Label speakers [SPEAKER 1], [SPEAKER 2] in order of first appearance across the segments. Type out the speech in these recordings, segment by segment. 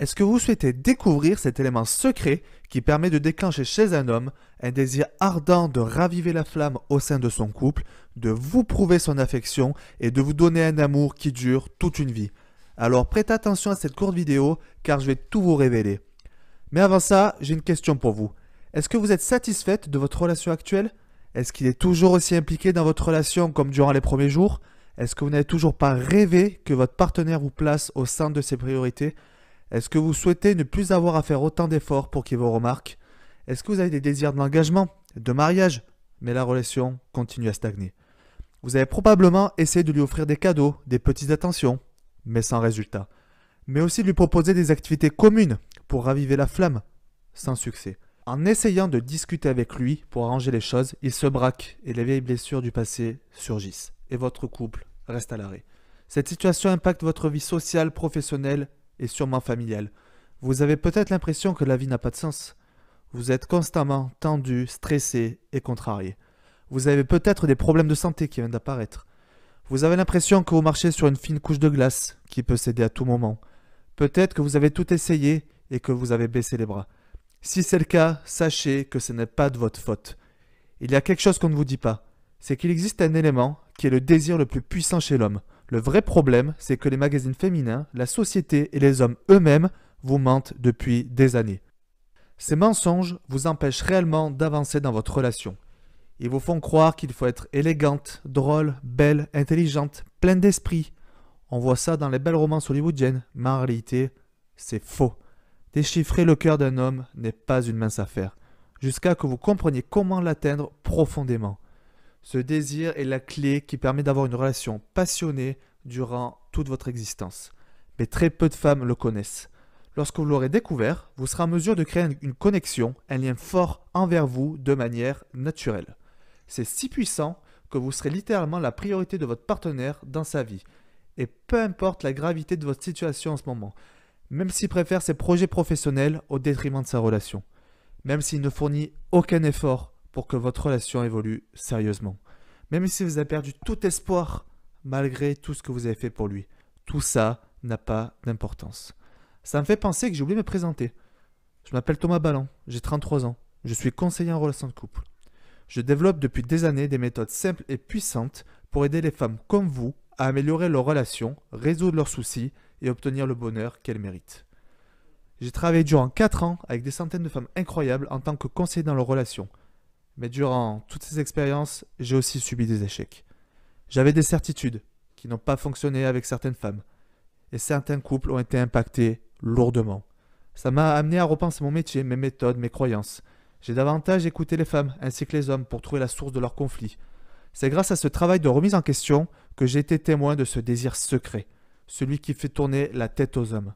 [SPEAKER 1] Est-ce que vous souhaitez découvrir cet élément secret qui permet de déclencher chez un homme un désir ardent de raviver la flamme au sein de son couple, de vous prouver son affection et de vous donner un amour qui dure toute une vie Alors prêtez attention à cette courte vidéo car je vais tout vous révéler. Mais avant ça, j'ai une question pour vous. Est-ce que vous êtes satisfaite de votre relation actuelle Est-ce qu'il est toujours aussi impliqué dans votre relation comme durant les premiers jours Est-ce que vous n'avez toujours pas rêvé que votre partenaire vous place au centre de ses priorités est-ce que vous souhaitez ne plus avoir à faire autant d'efforts pour qu'il vous remarque Est-ce que vous avez des désirs d'engagement, de mariage Mais la relation continue à stagner. Vous avez probablement essayé de lui offrir des cadeaux, des petites attentions, mais sans résultat. Mais aussi de lui proposer des activités communes pour raviver la flamme, sans succès. En essayant de discuter avec lui pour arranger les choses, il se braque et les vieilles blessures du passé surgissent. Et votre couple reste à l'arrêt. Cette situation impacte votre vie sociale, professionnelle et sûrement familial. Vous avez peut-être l'impression que la vie n'a pas de sens. Vous êtes constamment tendu, stressé et contrarié. Vous avez peut-être des problèmes de santé qui viennent d'apparaître. Vous avez l'impression que vous marchez sur une fine couche de glace qui peut céder à tout moment. Peut-être que vous avez tout essayé et que vous avez baissé les bras. Si c'est le cas, sachez que ce n'est pas de votre faute. Il y a quelque chose qu'on ne vous dit pas, c'est qu'il existe un élément qui est le désir le plus puissant chez l'homme. Le vrai problème, c'est que les magazines féminins, la société et les hommes eux-mêmes vous mentent depuis des années. Ces mensonges vous empêchent réellement d'avancer dans votre relation. Ils vous font croire qu'il faut être élégante, drôle, belle, intelligente, pleine d'esprit. On voit ça dans les belles romances hollywoodiennes, mais en réalité, c'est faux. Déchiffrer le cœur d'un homme n'est pas une mince affaire, jusqu'à que vous compreniez comment l'atteindre profondément. Ce désir est la clé qui permet d'avoir une relation passionnée durant toute votre existence. Mais très peu de femmes le connaissent. Lorsque vous l'aurez découvert, vous serez en mesure de créer une connexion, un lien fort envers vous de manière naturelle. C'est si puissant que vous serez littéralement la priorité de votre partenaire dans sa vie. Et peu importe la gravité de votre situation en ce moment, même s'il préfère ses projets professionnels au détriment de sa relation, même s'il ne fournit aucun effort pour que votre relation évolue sérieusement. Même si vous avez perdu tout espoir malgré tout ce que vous avez fait pour lui, tout ça n'a pas d'importance. Ça me fait penser que j'ai oublié de me présenter. Je m'appelle Thomas Ballon, j'ai 33 ans, je suis conseiller en relation de couple. Je développe depuis des années des méthodes simples et puissantes pour aider les femmes comme vous à améliorer leurs relations, résoudre leurs soucis et obtenir le bonheur qu'elles méritent. J'ai travaillé durant 4 ans avec des centaines de femmes incroyables en tant que conseiller dans leurs relations, mais durant toutes ces expériences, j'ai aussi subi des échecs. J'avais des certitudes qui n'ont pas fonctionné avec certaines femmes. Et certains couples ont été impactés lourdement. Ça m'a amené à repenser mon métier, mes méthodes, mes croyances. J'ai davantage écouté les femmes ainsi que les hommes pour trouver la source de leurs conflits. C'est grâce à ce travail de remise en question que j'ai été témoin de ce désir secret, celui qui fait tourner la tête aux hommes.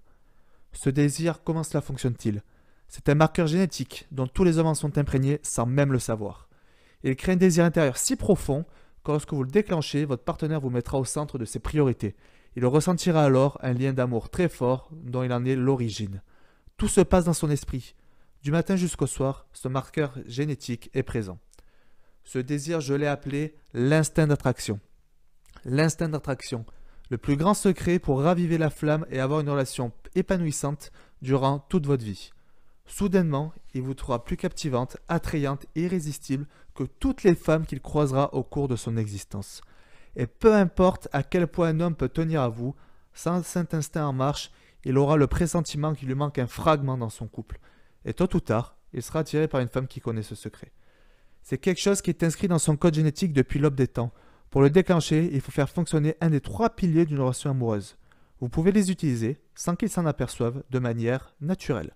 [SPEAKER 1] Ce désir, comment cela fonctionne-t-il c'est un marqueur génétique dont tous les hommes en sont imprégnés sans même le savoir. Il crée un désir intérieur si profond que lorsque vous le déclenchez, votre partenaire vous mettra au centre de ses priorités. Il ressentira alors un lien d'amour très fort dont il en est l'origine. Tout se passe dans son esprit. Du matin jusqu'au soir, ce marqueur génétique est présent. Ce désir, je l'ai appelé l'instinct d'attraction. L'instinct d'attraction, le plus grand secret pour raviver la flamme et avoir une relation épanouissante durant toute votre vie. Soudainement, il vous trouvera plus captivante, attrayante irrésistible que toutes les femmes qu'il croisera au cours de son existence. Et peu importe à quel point un homme peut tenir à vous, sans cet instinct en marche, il aura le pressentiment qu'il lui manque un fragment dans son couple. Et tôt ou tard, il sera attiré par une femme qui connaît ce secret. C'est quelque chose qui est inscrit dans son code génétique depuis l'aube des temps. Pour le déclencher, il faut faire fonctionner un des trois piliers d'une relation amoureuse. Vous pouvez les utiliser, sans qu'ils s'en aperçoivent, de manière naturelle.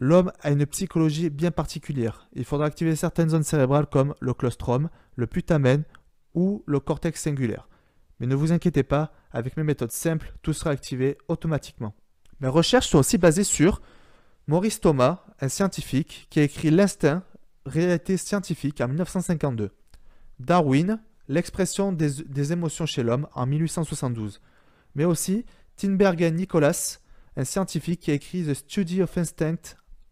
[SPEAKER 1] L'homme a une psychologie bien particulière. Il faudra activer certaines zones cérébrales comme le claustrum, le putamen ou le cortex singulaire. Mais ne vous inquiétez pas, avec mes méthodes simples, tout sera activé automatiquement. Mes recherches sont aussi basées sur Maurice Thomas, un scientifique qui a écrit L'instinct, réalité scientifique en 1952. Darwin, l'expression des, émotions chez l'homme en 1872. Mais aussi Tinbergen nicolas un scientifique qui a écrit The Study of Instinct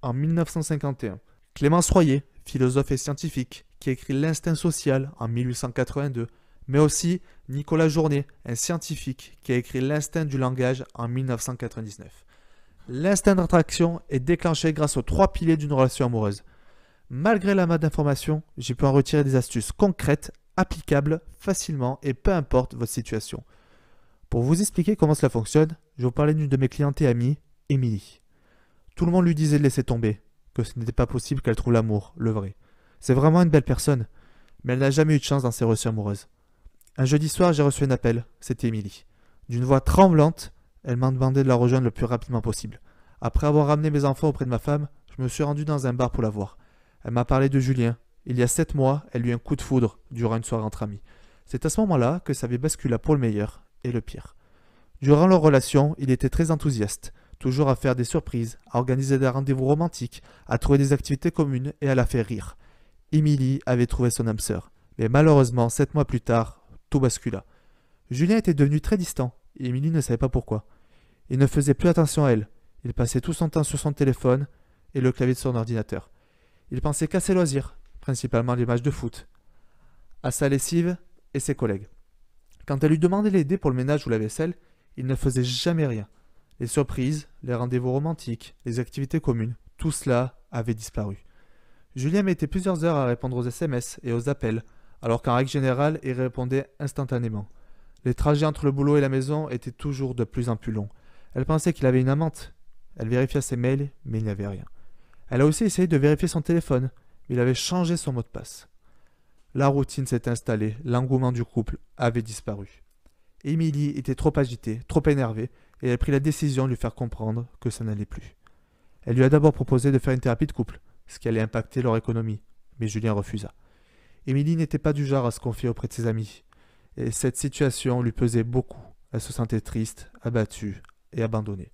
[SPEAKER 1] en 1951. Clémence Royer, philosophe et scientifique, qui écrit L'instinct social en 1882, mais aussi Nicolas Journet, un scientifique, qui a écrit L'instinct du langage en 1999. L'instinct d'attraction est déclenché grâce aux trois piliers d'une relation amoureuse. Malgré masse d'informations, j'ai pu en retirer des astuces concrètes, applicables facilement et peu importe votre situation. Pour vous expliquer comment cela fonctionne, je vais vous parler d'une de mes clientes et amies, Émilie. Tout le monde lui disait de laisser tomber, que ce n'était pas possible qu'elle trouve l'amour, le vrai. C'est vraiment une belle personne, mais elle n'a jamais eu de chance dans ses reçus amoureuses. Un jeudi soir, j'ai reçu un appel, c'était Émilie. D'une voix tremblante, elle m'a demandé de la rejoindre le plus rapidement possible. Après avoir ramené mes enfants auprès de ma femme, je me suis rendu dans un bar pour la voir. Elle m'a parlé de Julien. Il y a sept mois, elle eut un coup de foudre durant une soirée entre amis. C'est à ce moment-là que ça avait basculé pour le meilleur et le pire. Durant leur relation, il était très enthousiaste toujours à faire des surprises, à organiser des rendez-vous romantiques, à trouver des activités communes et à la faire rire. Émilie avait trouvé son âme sœur, mais malheureusement, sept mois plus tard, tout bascula. Julien était devenu très distant, et Émilie ne savait pas pourquoi. Il ne faisait plus attention à elle, il passait tout son temps sur son téléphone et le clavier de son ordinateur. Il pensait qu'à ses loisirs, principalement les matchs de foot, à sa lessive et ses collègues. Quand elle lui demandait l'aider pour le ménage ou la vaisselle, il ne faisait jamais rien. Les surprises, les rendez-vous romantiques, les activités communes, tout cela avait disparu. Julien mettait plusieurs heures à répondre aux SMS et aux appels, alors qu'en règle générale, il répondait instantanément. Les trajets entre le boulot et la maison étaient toujours de plus en plus longs. Elle pensait qu'il avait une amante. Elle vérifia ses mails, mais il n'y avait rien. Elle a aussi essayé de vérifier son téléphone. Il avait changé son mot de passe. La routine s'était installée, l'engouement du couple avait disparu. Émilie était trop agitée, trop énervée, et elle prit la décision de lui faire comprendre que ça n'allait plus. Elle lui a d'abord proposé de faire une thérapie de couple, ce qui allait impacter leur économie, mais Julien refusa. Émilie n'était pas du genre à se confier auprès de ses amis, et cette situation lui pesait beaucoup. Elle se sentait triste, abattue et abandonnée.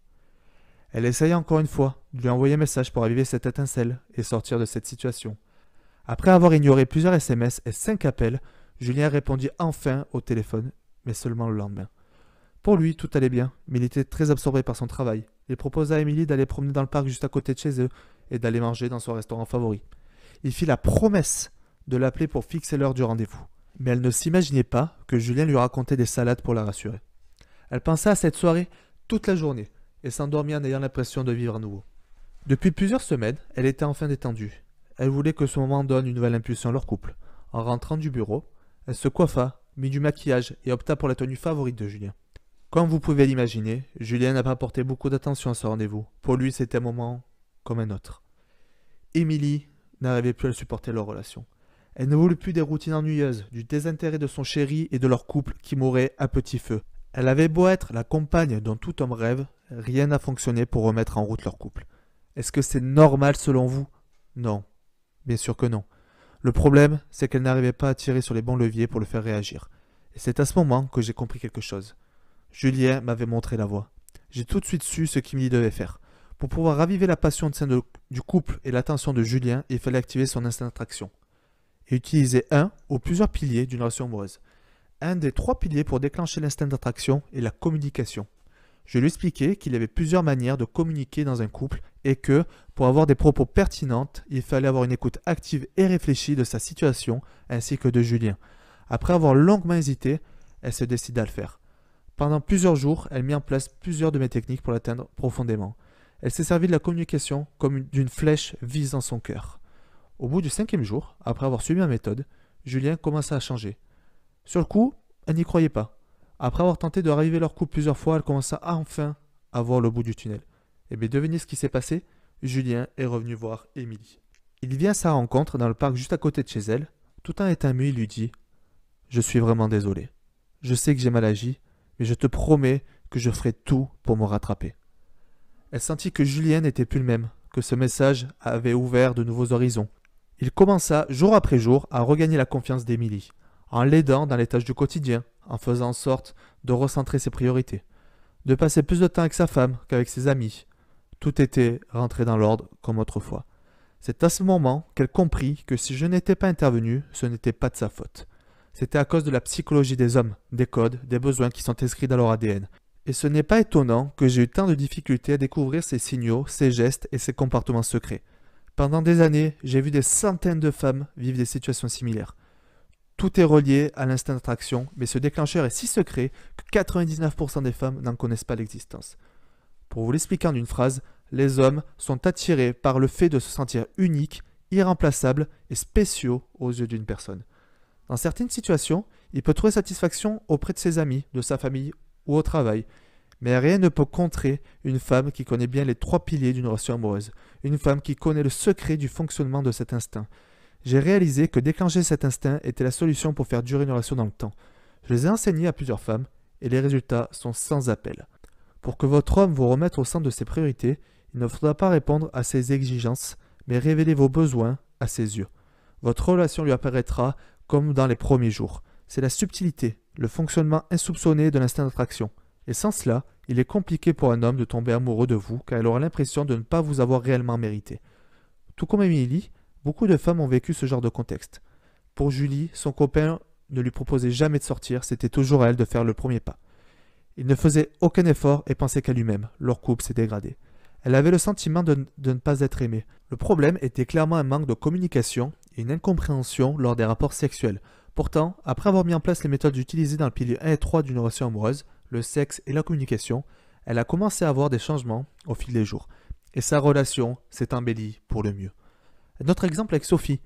[SPEAKER 1] Elle essaya encore une fois de lui envoyer un message pour arriver cette étincelle et sortir de cette situation. Après avoir ignoré plusieurs SMS et cinq appels, Julien répondit enfin au téléphone, mais seulement le lendemain. Pour lui, tout allait bien, mais il était très absorbé par son travail. Il proposa à Émilie d'aller promener dans le parc juste à côté de chez eux et d'aller manger dans son restaurant favori. Il fit la promesse de l'appeler pour fixer l'heure du rendez-vous. Mais elle ne s'imaginait pas que Julien lui racontait des salades pour la rassurer. Elle pensa à cette soirée toute la journée et s'endormit en ayant l'impression de vivre à nouveau. Depuis plusieurs semaines, elle était enfin détendue. Elle voulait que ce moment donne une nouvelle impulsion à leur couple. En rentrant du bureau, elle se coiffa, mit du maquillage et opta pour la tenue favorite de Julien. Comme vous pouvez l'imaginer, Julien n'a pas porté beaucoup d'attention à ce rendez-vous. Pour lui, c'était un moment comme un autre. Émilie n'arrivait plus à supporter leur relation. Elle ne voulait plus des routines ennuyeuses, du désintérêt de son chéri et de leur couple qui mourait à petit feu. Elle avait beau être la compagne dont tout homme rêve, rien n'a fonctionné pour remettre en route leur couple. Est-ce que c'est normal selon vous Non. Bien sûr que non. Le problème, c'est qu'elle n'arrivait pas à tirer sur les bons leviers pour le faire réagir. Et c'est à ce moment que j'ai compris quelque chose. Julien m'avait montré la voie. J'ai tout de suite su ce qu'il devait faire. Pour pouvoir raviver la passion du couple et l'attention de Julien, il fallait activer son instinct d'attraction et utiliser un ou plusieurs piliers d'une relation amoureuse. Un des trois piliers pour déclencher l'instinct d'attraction est la communication. Je lui expliquais qu'il y avait plusieurs manières de communiquer dans un couple et que, pour avoir des propos pertinentes, il fallait avoir une écoute active et réfléchie de sa situation ainsi que de Julien. Après avoir longuement hésité, elle se décida à le faire. Pendant plusieurs jours, elle mit en place plusieurs de mes techniques pour l'atteindre profondément. Elle s'est servie de la communication comme d'une flèche visant son cœur. Au bout du cinquième jour, après avoir suivi ma méthode, Julien commença à changer. Sur le coup, elle n'y croyait pas. Après avoir tenté de raviver leur coup plusieurs fois, elle commença enfin à voir le bout du tunnel. Et eh bien devinez ce qui s'est passé Julien est revenu voir Émilie. Il vient à sa rencontre dans le parc juste à côté de chez elle. Tout en étant mu, il lui dit Je suis vraiment désolé. Je sais que j'ai mal agi, je te promets que je ferai tout pour me rattraper. Elle sentit que Julien n'était plus le même, que ce message avait ouvert de nouveaux horizons. Il commença, jour après jour, à regagner la confiance d'Émilie, en l'aidant dans les tâches du quotidien, en faisant en sorte de recentrer ses priorités, de passer plus de temps avec sa femme qu'avec ses amis. Tout était rentré dans l'ordre comme autrefois. C'est à ce moment qu'elle comprit que si je n'étais pas intervenu, ce n'était pas de sa faute c'était à cause de la psychologie des hommes, des codes, des besoins qui sont inscrits dans leur ADN. Et ce n'est pas étonnant que j'ai eu tant de difficultés à découvrir ces signaux, ces gestes et ces comportements secrets. Pendant des années, j'ai vu des centaines de femmes vivre des situations similaires. Tout est relié à l'instinct d'attraction, mais ce déclencheur est si secret que 99% des femmes n'en connaissent pas l'existence. Pour vous l'expliquer en une phrase, les hommes sont attirés par le fait de se sentir uniques, irremplaçables et spéciaux aux yeux d'une personne. Dans certaines situations, il peut trouver satisfaction auprès de ses amis, de sa famille ou au travail. Mais rien ne peut contrer une femme qui connaît bien les trois piliers d'une relation amoureuse, une femme qui connaît le secret du fonctionnement de cet instinct. J'ai réalisé que déclencher cet instinct était la solution pour faire durer une relation dans le temps. Je les ai enseignés à plusieurs femmes et les résultats sont sans appel. Pour que votre homme vous remette au centre de ses priorités, il ne faudra pas répondre à ses exigences, mais révéler vos besoins à ses yeux. Votre relation lui apparaîtra dans les premiers jours. C'est la subtilité, le fonctionnement insoupçonné de l'instinct d'attraction. Et sans cela, il est compliqué pour un homme de tomber amoureux de vous car il aura l'impression de ne pas vous avoir réellement mérité. Tout comme Emily, beaucoup de femmes ont vécu ce genre de contexte. Pour Julie, son copain ne lui proposait jamais de sortir, c'était toujours à elle de faire le premier pas. Il ne faisait aucun effort et pensait qu'à lui-même. Leur couple s'est dégradé. Elle avait le sentiment de ne pas être aimée. Le problème était clairement un manque de communication et une incompréhension lors des rapports sexuels. Pourtant, après avoir mis en place les méthodes utilisées dans le pilier 1 et 3 d'une relation amoureuse, le sexe et la communication, elle a commencé à avoir des changements au fil des jours, et sa relation s'est embellie pour le mieux. Notre exemple avec Sophie.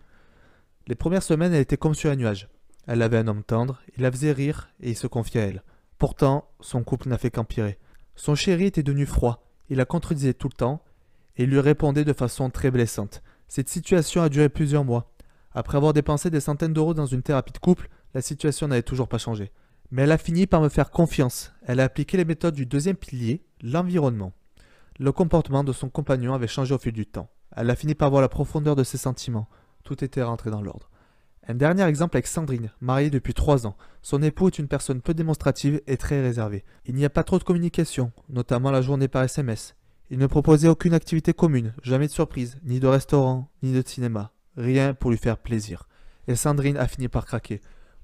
[SPEAKER 1] Les premières semaines, elle était comme sur un nuage. Elle avait un homme tendre, il la faisait rire et il se confiait à elle. Pourtant, son couple n'a fait qu'empirer. Son chéri était devenu froid, il la contredisait tout le temps et lui répondait de façon très blessante. Cette situation a duré plusieurs mois. Après avoir dépensé des centaines d'euros dans une thérapie de couple, la situation n'avait toujours pas changé. Mais elle a fini par me faire confiance. Elle a appliqué les méthodes du deuxième pilier, l'environnement. Le comportement de son compagnon avait changé au fil du temps. Elle a fini par voir la profondeur de ses sentiments. Tout était rentré dans l'ordre. Un dernier exemple avec Sandrine, mariée depuis 3 ans. Son époux est une personne peu démonstrative et très réservée. Il n'y a pas trop de communication, notamment la journée par SMS. Il ne proposait aucune activité commune, jamais de surprise, ni de restaurant, ni de cinéma rien pour lui faire plaisir. Et Sandrine a fini par craquer.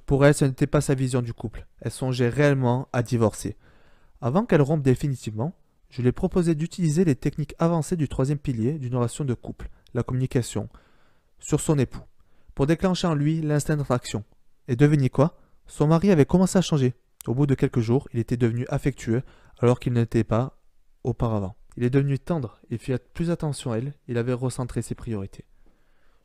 [SPEAKER 1] Pour elle, ce n'était pas sa vision du couple. Elle songeait réellement à divorcer. Avant qu'elle rompe définitivement, je lui ai proposé d'utiliser les techniques avancées du troisième pilier d'une relation de couple, la communication, sur son époux, pour déclencher en lui l'instinct d'attraction. Et devinez quoi Son mari avait commencé à changer. Au bout de quelques jours, il était devenu affectueux alors qu'il n'était pas auparavant. Il est devenu tendre il fit plus attention à elle, il avait recentré ses priorités.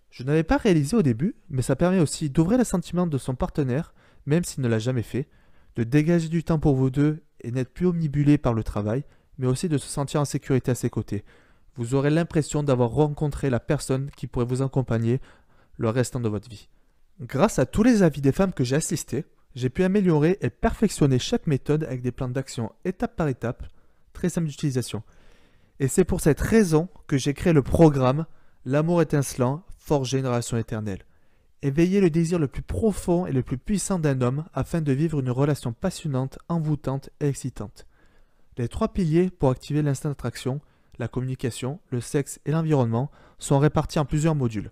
[SPEAKER 1] Je n'avais pas réalisé au début, mais ça permet aussi d'ouvrir le sentiment de son partenaire, même s'il ne l'a jamais fait, de dégager du temps pour vous deux et n'être plus omnibulé par le travail, mais aussi de se sentir en sécurité à ses côtés. Vous aurez l'impression d'avoir rencontré la personne qui pourrait vous accompagner le restant de votre vie. Grâce à tous les avis des femmes que j'ai assistées, j'ai pu améliorer et perfectionner chaque méthode avec des plans d'action étape par étape, très simple d'utilisation. Et c'est pour cette raison que j'ai créé le programme L'amour étincelant forger éternelle. Éveiller le désir le plus profond et le plus puissant d'un homme afin de vivre une relation passionnante, envoûtante et excitante. Les trois piliers pour activer l'instinct d'attraction, la communication, le sexe et l'environnement, sont répartis en plusieurs modules.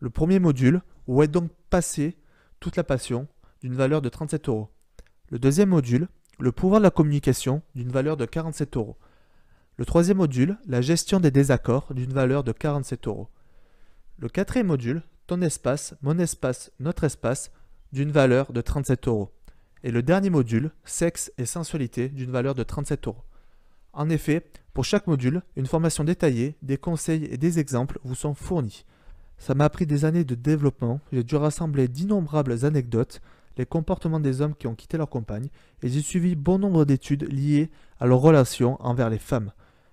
[SPEAKER 1] Le premier module, où est donc passée toute la passion, d'une valeur de 37 euros. Le deuxième module, le pouvoir de la communication, d'une valeur de 47 euros. Le troisième module, la gestion des désaccords, d'une valeur de 47 euros. Le quatrième module, ton espace, mon espace, notre espace, d'une valeur de 37 euros. Et le dernier module, sexe et sensualité, d'une valeur de 37 euros. En effet, pour chaque module, une formation détaillée, des conseils et des exemples vous sont fournis. Ça m'a pris des années de développement, j'ai dû rassembler d'innombrables anecdotes, les comportements des hommes qui ont quitté leur compagne, et j'ai suivi bon nombre d'études liées à leurs relations envers les femmes.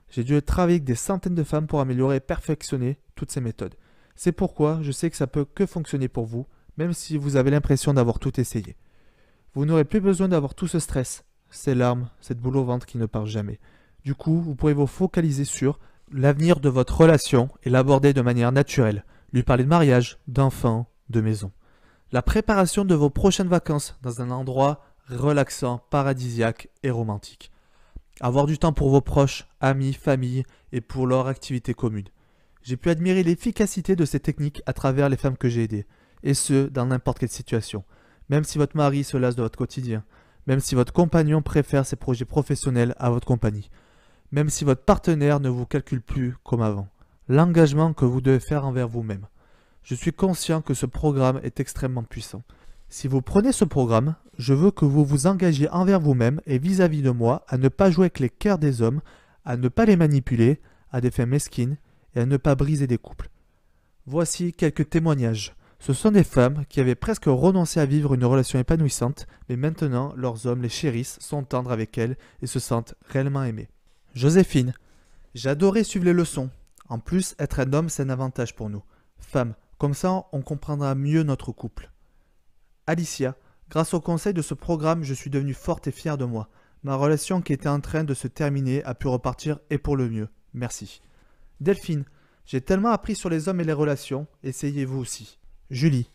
[SPEAKER 1] J'ai dû travailler avec des centaines de femmes pour améliorer et perfectionner toutes ces méthodes. C'est pourquoi je sais que ça peut que fonctionner pour vous, même si vous avez l'impression d'avoir tout essayé. Vous n'aurez plus besoin d'avoir tout ce stress, ces larmes, cette boule au ventre qui ne part jamais. Du coup, vous pourrez vous focaliser sur l'avenir de votre relation et l'aborder de manière naturelle, lui parler de mariage, d'enfants, de maison. La préparation de vos prochaines vacances dans un endroit relaxant, paradisiaque et romantique. Avoir du temps pour vos proches, amis, famille et pour leur activité commune. J'ai pu admirer l'efficacité de ces techniques à travers les femmes que j'ai aidées, et ce, dans n'importe quelle situation, même si votre mari se lasse de votre quotidien, même si votre compagnon préfère ses projets professionnels à votre compagnie, même si votre partenaire ne vous calcule plus comme avant. L'engagement que vous devez faire envers vous-même. Je suis conscient que ce programme est extrêmement puissant. Si vous prenez ce programme, je veux que vous vous engagiez envers vous-même et vis-à-vis de moi à ne pas jouer avec les cœurs des hommes, à ne pas les manipuler à des faits mesquines et à ne pas briser des couples. Voici quelques témoignages. Ce sont des femmes qui avaient presque renoncé à vivre une relation épanouissante, mais maintenant leurs hommes les chérissent, sont tendres avec elles et se sentent réellement aimées. Joséphine, j'adorais suivre les leçons. En plus, être un homme, c'est un avantage pour nous. Femmes, comme ça, on comprendra mieux notre couple. Alicia, grâce au conseil de ce programme, je suis devenue forte et fière de moi. Ma relation qui était en train de se terminer a pu repartir et pour le mieux. Merci. Delphine, j'ai tellement appris sur les hommes et les relations, essayez-vous aussi. Julie,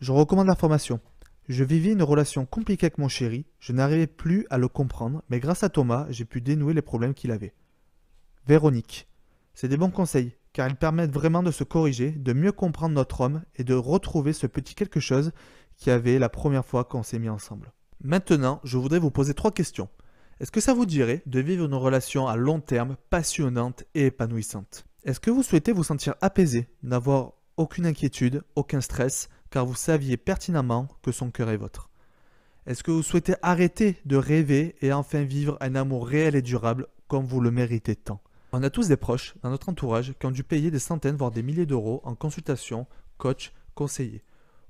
[SPEAKER 1] je recommande la formation. Je vivais une relation compliquée avec mon chéri, je n'arrivais plus à le comprendre, mais grâce à Thomas, j'ai pu dénouer les problèmes qu'il avait. Véronique, c'est des bons conseils, car ils permettent vraiment de se corriger, de mieux comprendre notre homme et de retrouver ce petit quelque chose qui avait la première fois qu'on s'est mis ensemble. Maintenant, je voudrais vous poser trois questions. Est-ce que ça vous dirait de vivre une relation à long terme passionnante et épanouissante Est-ce que vous souhaitez vous sentir apaisé, n'avoir aucune inquiétude, aucun stress, car vous saviez pertinemment que son cœur est votre Est-ce que vous souhaitez arrêter de rêver et enfin vivre un amour réel et durable comme vous le méritez tant On a tous des proches dans notre entourage qui ont dû payer des centaines, voire des milliers d'euros en consultation, coach, conseiller.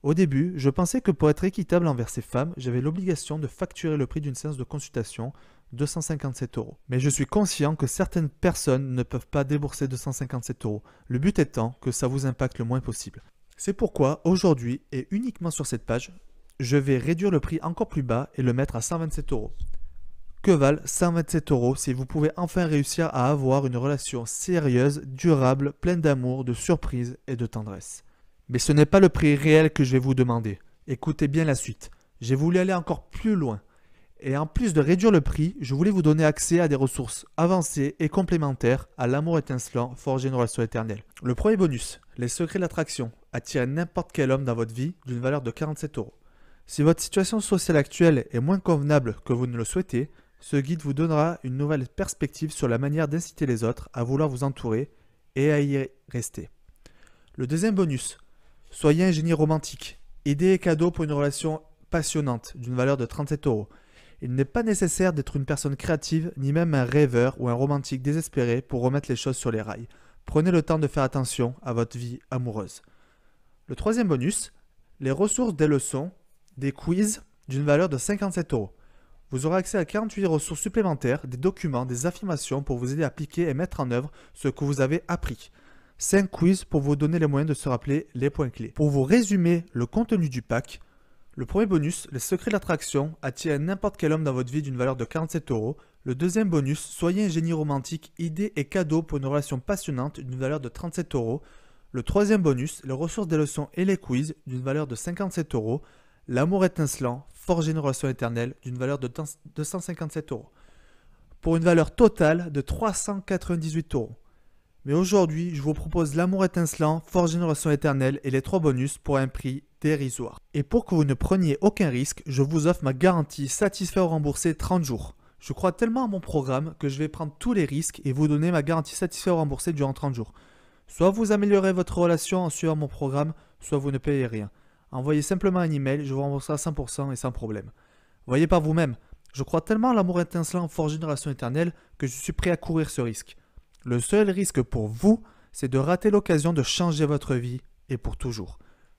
[SPEAKER 1] Au début, je pensais que pour être équitable envers ces femmes, j'avais l'obligation de facturer le prix d'une séance de consultation, 257 euros. Mais je suis conscient que certaines personnes ne peuvent pas débourser 257 euros, le but étant que ça vous impacte le moins possible. C'est pourquoi aujourd'hui, et uniquement sur cette page, je vais réduire le prix encore plus bas et le mettre à 127 euros. Que valent 127 euros si vous pouvez enfin réussir à avoir une relation sérieuse, durable, pleine d'amour, de surprise et de tendresse mais ce n'est pas le prix réel que je vais vous demander. Écoutez bien la suite. J'ai voulu aller encore plus loin. Et en plus de réduire le prix, je voulais vous donner accès à des ressources avancées et complémentaires à l'amour étincelant forgé une relation éternelle. Le premier bonus, les secrets de l'attraction, n'importe quel homme dans votre vie d'une valeur de 47 euros. Si votre situation sociale actuelle est moins convenable que vous ne le souhaitez, ce guide vous donnera une nouvelle perspective sur la manière d'inciter les autres à vouloir vous entourer et à y rester. Le deuxième bonus, Soyez un génie romantique. Idée et cadeau pour une relation passionnante d'une valeur de 37 euros. Il n'est pas nécessaire d'être une personne créative, ni même un rêveur ou un romantique désespéré pour remettre les choses sur les rails. Prenez le temps de faire attention à votre vie amoureuse. Le troisième bonus, les ressources des leçons, des quiz d'une valeur de 57 euros. Vous aurez accès à 48 ressources supplémentaires, des documents, des affirmations pour vous aider à appliquer et mettre en œuvre ce que vous avez appris. 5 quiz pour vous donner les moyens de se rappeler les points clés. Pour vous résumer le contenu du pack, le premier bonus, les secrets l'attraction, attire n'importe quel homme dans votre vie d'une valeur de 47 euros. Le deuxième bonus, soyez un génie romantique, idée et cadeau pour une relation passionnante d'une valeur de 37 euros. Le troisième bonus, les ressources des leçons et les quiz d'une valeur de 57 euros. L'amour étincelant, forger une relation éternelle d'une valeur de 257 euros. Pour une valeur totale de 398 euros. Mais aujourd'hui, je vous propose L'amour étincelant, Force Génération éternelle et les trois bonus pour un prix dérisoire. Et pour que vous ne preniez aucun risque, je vous offre ma garantie satisfait ou remboursé 30 jours. Je crois tellement à mon programme que je vais prendre tous les risques et vous donner ma garantie satisfait ou remboursé durant 30 jours. Soit vous améliorez votre relation en suivant mon programme, soit vous ne payez rien. Envoyez simplement un email, je vous rembourserai à 100% et sans problème. Voyez par vous-même, je crois tellement à l'amour étincelant fort génération éternelle que je suis prêt à courir ce risque. Le seul risque pour vous, c'est de rater l'occasion de changer votre vie, et pour toujours.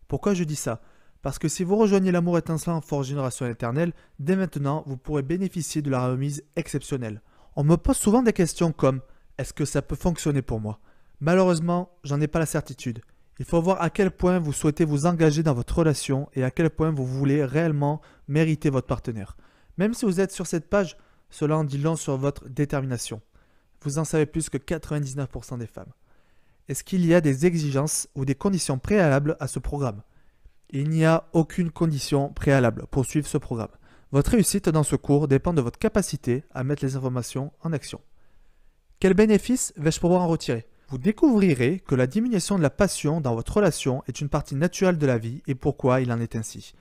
[SPEAKER 1] Pourquoi je dis ça Parce que si vous rejoignez l'amour étincelant Forge Génération Éternelle, dès maintenant, vous pourrez bénéficier de la remise exceptionnelle. On me pose souvent des questions comme Est-ce que ça peut fonctionner pour moi Malheureusement, j'en ai pas la certitude. Il faut voir à quel point vous souhaitez vous engager dans votre relation et à quel point vous voulez réellement mériter votre partenaire. Même si vous êtes sur cette page, cela en dit long sur votre détermination vous en savez plus que 99% des femmes. Est-ce qu'il y a des exigences ou des conditions préalables à ce programme Il n'y a aucune condition préalable pour suivre ce programme. Votre réussite dans ce cours dépend de votre capacité à mettre les informations en action. Quels bénéfices vais-je pouvoir en retirer Vous découvrirez que la diminution de la passion dans votre relation est une partie naturelle de la vie et pourquoi il en est ainsi.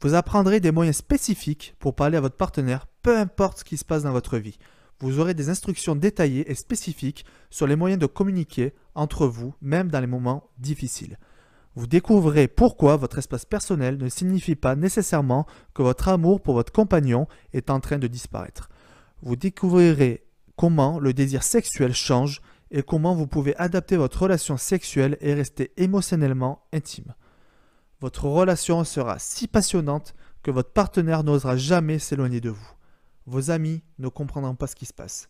[SPEAKER 1] Vous apprendrez des moyens spécifiques pour parler à votre partenaire, peu importe ce qui se passe dans votre vie vous aurez des instructions détaillées et spécifiques sur les moyens de communiquer entre vous, même dans les moments difficiles. Vous découvrirez pourquoi votre espace personnel ne signifie pas nécessairement que votre amour pour votre compagnon est en train de disparaître. Vous découvrirez comment le désir sexuel change et comment vous pouvez adapter votre relation sexuelle et rester émotionnellement intime. Votre relation sera si passionnante que votre partenaire n'osera jamais s'éloigner de vous. Vos amis ne comprendront pas ce qui se passe,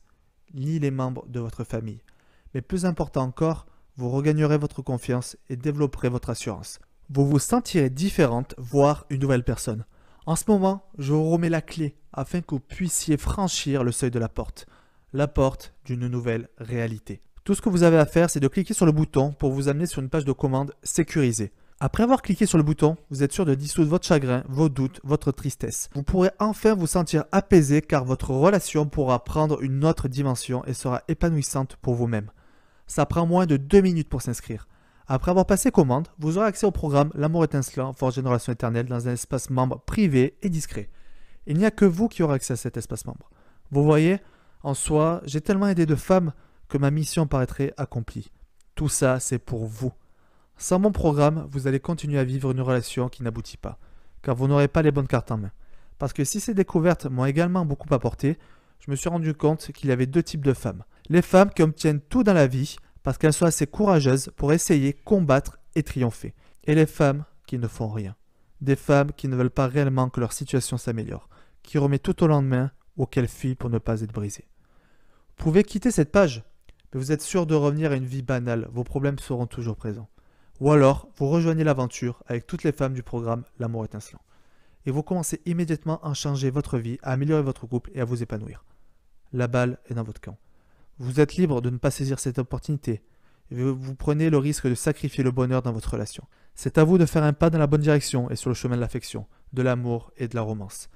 [SPEAKER 1] ni les membres de votre famille. Mais plus important encore, vous regagnerez votre confiance et développerez votre assurance. Vous vous sentirez différente, voire une nouvelle personne. En ce moment, je vous remets la clé afin que vous puissiez franchir le seuil de la porte, la porte d'une nouvelle réalité. Tout ce que vous avez à faire, c'est de cliquer sur le bouton pour vous amener sur une page de commande sécurisée. Après avoir cliqué sur le bouton, vous êtes sûr de dissoudre votre chagrin, vos doutes, votre tristesse. Vous pourrez enfin vous sentir apaisé car votre relation pourra prendre une autre dimension et sera épanouissante pour vous-même. Ça prend moins de 2 minutes pour s'inscrire. Après avoir passé commande, vous aurez accès au programme L'amour étincelant, force une éternelle dans un espace membre privé et discret. Il n'y a que vous qui aurez accès à cet espace membre. Vous voyez, en soi, j'ai tellement aidé de femmes que ma mission paraîtrait accomplie. Tout ça, c'est pour vous. Sans mon programme, vous allez continuer à vivre une relation qui n'aboutit pas, car vous n'aurez pas les bonnes cartes en main. Parce que si ces découvertes m'ont également beaucoup apporté, je me suis rendu compte qu'il y avait deux types de femmes. Les femmes qui obtiennent tout dans la vie parce qu'elles sont assez courageuses pour essayer, combattre et triompher. Et les femmes qui ne font rien. Des femmes qui ne veulent pas réellement que leur situation s'améliore, qui remettent tout au lendemain ou qu'elles fuient pour ne pas être brisées. Vous pouvez quitter cette page, mais vous êtes sûr de revenir à une vie banale, vos problèmes seront toujours présents. Ou alors, vous rejoignez l'aventure avec toutes les femmes du programme L'amour étincelant. Et vous commencez immédiatement à changer votre vie, à améliorer votre couple et à vous épanouir. La balle est dans votre camp. Vous êtes libre de ne pas saisir cette opportunité. vous prenez le risque de sacrifier le bonheur dans votre relation. C'est à vous de faire un pas dans la bonne direction et sur le chemin de l'affection, de l'amour et de la romance.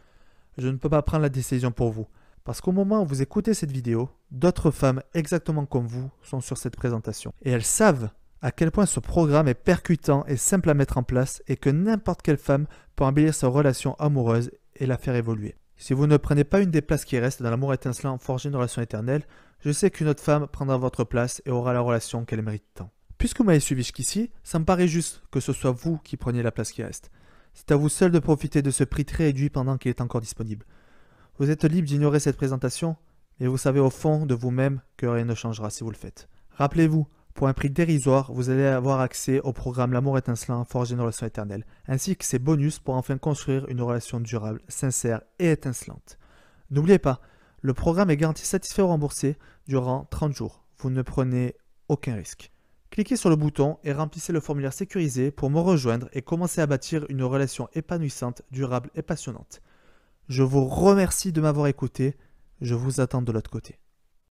[SPEAKER 1] Je ne peux pas prendre la décision pour vous, parce qu'au moment où vous écoutez cette vidéo, d'autres femmes exactement comme vous sont sur cette présentation. Et elles savent à quel point ce programme est percutant et simple à mettre en place et que n'importe quelle femme peut embellir sa relation amoureuse et la faire évoluer. Si vous ne prenez pas une des places qui restent dans l'amour étincelant forger une relation éternelle, je sais qu'une autre femme prendra votre place et aura la relation qu'elle mérite tant. Puisque vous m'avez suivi jusqu'ici, ça me paraît juste que ce soit vous qui preniez la place qui reste. C'est à vous seul de profiter de ce prix très réduit pendant qu'il est encore disponible. Vous êtes libre d'ignorer cette présentation, et vous savez au fond de vous-même que rien ne changera si vous le faites. Rappelez-vous, pour un prix dérisoire, vous allez avoir accès au programme L'amour étincelant forger une relation éternelle, ainsi que ses bonus pour enfin construire une relation durable, sincère et étincelante. N'oubliez pas, le programme est garanti satisfait ou remboursé durant 30 jours. Vous ne prenez aucun risque. Cliquez sur le bouton et remplissez le formulaire sécurisé pour me rejoindre et commencer à bâtir une relation épanouissante, durable et passionnante. Je vous remercie de m'avoir écouté. Je vous attends de l'autre côté.